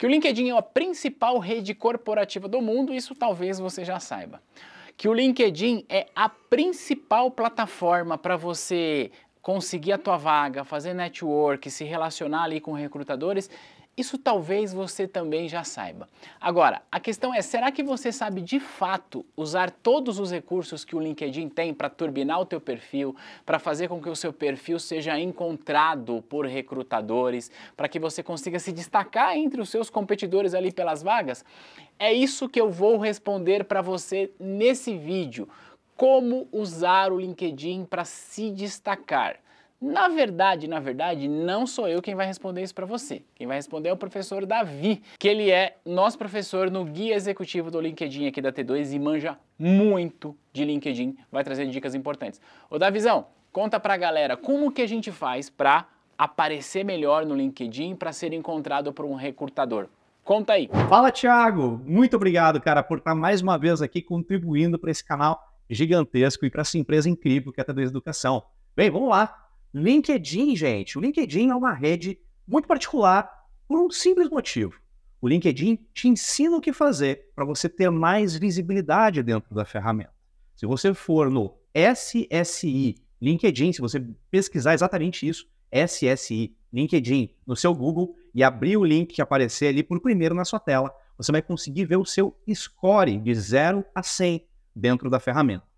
Que o LinkedIn é a principal rede corporativa do mundo, isso talvez você já saiba. Que o LinkedIn é a principal plataforma para você conseguir a tua vaga, fazer network, se relacionar ali com recrutadores isso talvez você também já saiba. Agora, a questão é: será que você sabe de fato usar todos os recursos que o LinkedIn tem para turbinar o teu perfil, para fazer com que o seu perfil seja encontrado por recrutadores, para que você consiga se destacar entre os seus competidores ali pelas vagas? É isso que eu vou responder para você nesse vídeo. Como usar o LinkedIn para se destacar. Na verdade, na verdade, não sou eu quem vai responder isso para você. Quem vai responder é o professor Davi, que ele é nosso professor no guia executivo do LinkedIn aqui da T2 e manja muito de LinkedIn, vai trazer dicas importantes. Ô Davizão, conta pra galera como que a gente faz para aparecer melhor no LinkedIn para ser encontrado por um recrutador. Conta aí. Fala, Thiago. Muito obrigado, cara, por estar tá mais uma vez aqui contribuindo para esse canal gigantesco e para essa empresa incrível que é a T2 Educação. Bem, vamos lá. LinkedIn, gente, o LinkedIn é uma rede muito particular por um simples motivo. O LinkedIn te ensina o que fazer para você ter mais visibilidade dentro da ferramenta. Se você for no SSI LinkedIn, se você pesquisar exatamente isso, SSI LinkedIn no seu Google e abrir o link que aparecer ali por primeiro na sua tela, você vai conseguir ver o seu score de 0 a 100 dentro da ferramenta.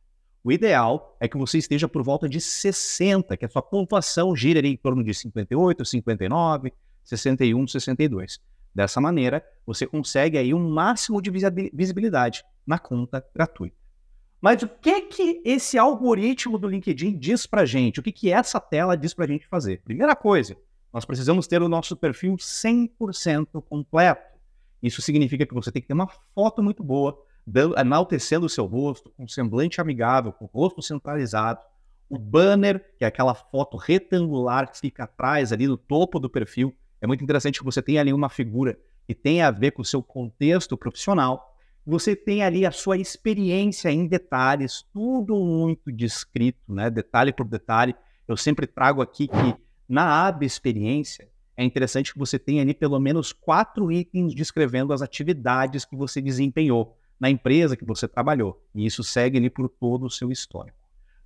O ideal é que você esteja por volta de 60, que a sua pontuação gira ali em torno de 58, 59, 61, 62. Dessa maneira, você consegue aí um máximo de visibilidade na conta gratuita. Mas o que que esse algoritmo do LinkedIn diz para gente? O que que essa tela diz para gente fazer? Primeira coisa, nós precisamos ter o nosso perfil 100% completo. Isso significa que você tem que ter uma foto muito boa, dando, enaltecendo o seu rosto, com um semblante amigável, com o rosto centralizado. O banner, que é aquela foto retangular que fica atrás ali no topo do perfil, é muito interessante que você tenha ali uma figura que tem a ver com o seu contexto profissional. Você tem ali a sua experiência em detalhes, tudo muito descrito, né? detalhe por detalhe. Eu sempre trago aqui que na aba experiência, é interessante que você tenha ali pelo menos quatro itens descrevendo as atividades que você desempenhou na empresa que você trabalhou. E isso segue ali por todo o seu histórico.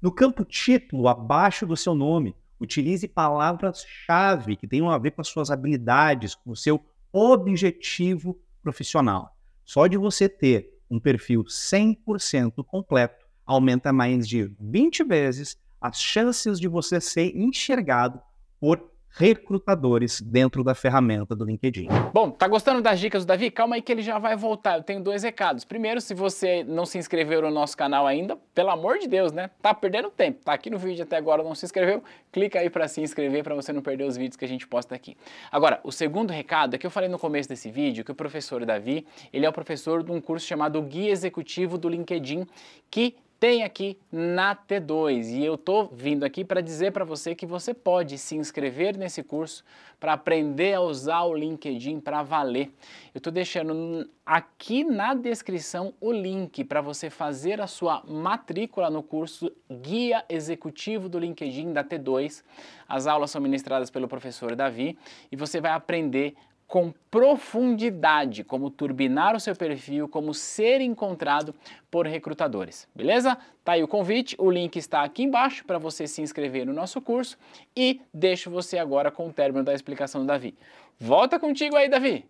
No campo título, abaixo do seu nome, utilize palavras-chave que tenham a ver com as suas habilidades, com o seu objetivo profissional. Só de você ter um perfil 100% completo, aumenta mais de 20 vezes as chances de você ser enxergado por recrutadores dentro da ferramenta do LinkedIn. Bom, tá gostando das dicas do Davi? Calma aí que ele já vai voltar. Eu tenho dois recados. Primeiro, se você não se inscreveu no nosso canal ainda, pelo amor de Deus, né? Tá perdendo tempo. Tá aqui no vídeo até agora, não se inscreveu? Clica aí para se inscrever para você não perder os vídeos que a gente posta aqui. Agora, o segundo recado é que eu falei no começo desse vídeo que o professor Davi, ele é o professor de um curso chamado Guia Executivo do LinkedIn, que tem aqui na T2 e eu tô vindo aqui para dizer para você que você pode se inscrever nesse curso para aprender a usar o LinkedIn para valer. Eu tô deixando aqui na descrição o link para você fazer a sua matrícula no curso Guia Executivo do LinkedIn da T2. As aulas são ministradas pelo professor Davi e você vai aprender com profundidade, como turbinar o seu perfil, como ser encontrado por recrutadores. Beleza? Tá aí o convite, o link está aqui embaixo para você se inscrever no nosso curso e deixo você agora com o término da explicação do Davi. Volta contigo aí, Davi.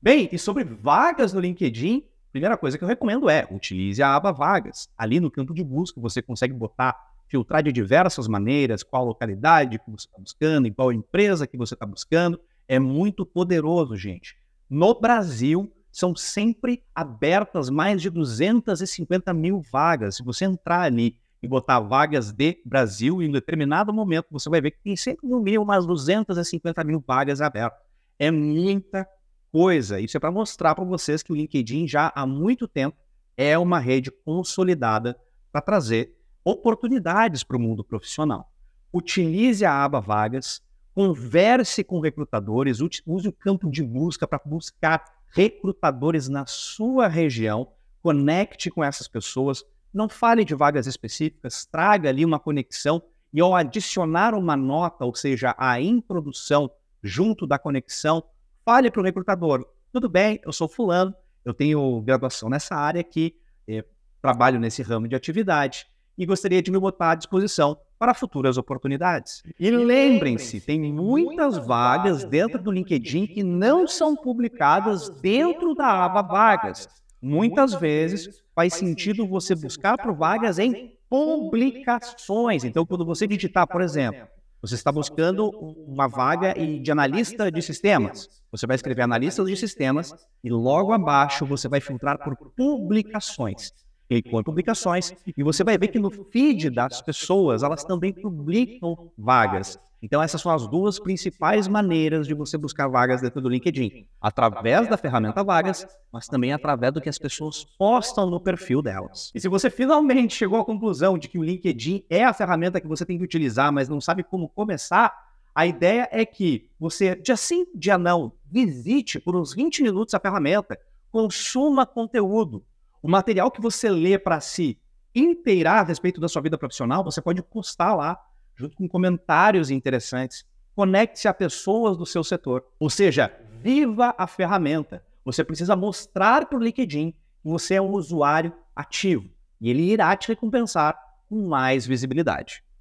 Bem, e sobre vagas no LinkedIn, primeira coisa que eu recomendo é utilize a aba vagas. Ali no campo de busca você consegue botar filtrar de diversas maneiras qual localidade que você está buscando, em qual empresa que você está buscando é muito poderoso, gente. No Brasil, são sempre abertas mais de 250 mil vagas. Se você entrar ali e botar vagas de Brasil, em determinado momento você vai ver que tem sempre no mínimo umas 250 mil vagas abertas. É muita coisa. Isso é para mostrar para vocês que o LinkedIn já há muito tempo é uma rede consolidada para trazer oportunidades para o mundo profissional. Utilize a aba Vagas, Converse com recrutadores, use o campo de busca para buscar recrutadores na sua região, conecte com essas pessoas, não fale de vagas específicas, traga ali uma conexão e ao adicionar uma nota, ou seja, a introdução junto da conexão, fale para o recrutador: tudo bem, eu sou fulano, eu tenho graduação nessa área aqui, eh, trabalho nesse ramo de atividade, e gostaria de me botar à disposição para futuras oportunidades. E lembrem-se, tem muitas vagas dentro do LinkedIn que não são publicadas dentro da aba Vagas. Muitas vezes faz sentido você buscar por vagas em publicações. Então, quando você digitar, por então, exemplo, você está buscando uma vaga de analista de sistemas. Você vai escrever analista de sistemas e logo abaixo você vai filtrar por publicações. Clique com publicações, e você vai ver que no feed das pessoas, elas também publicam vagas. Então, essas são as duas principais maneiras de você buscar vagas dentro do LinkedIn: através da ferramenta Vagas, mas também através do que as pessoas postam no perfil delas. E se você finalmente chegou à conclusão de que o LinkedIn é a ferramenta que você tem que utilizar, mas não sabe como começar, a ideia é que você, dia sim, dia não, visite por uns 20 minutos a ferramenta, consuma conteúdo. O material que você lê para se inteirar a respeito da sua vida profissional, você pode postar lá, junto com comentários interessantes. Conecte-se a pessoas do seu setor. Ou seja, viva a ferramenta. Você precisa mostrar para o LinkedIn que você é um usuário ativo. E ele irá te recompensar com mais visibilidade.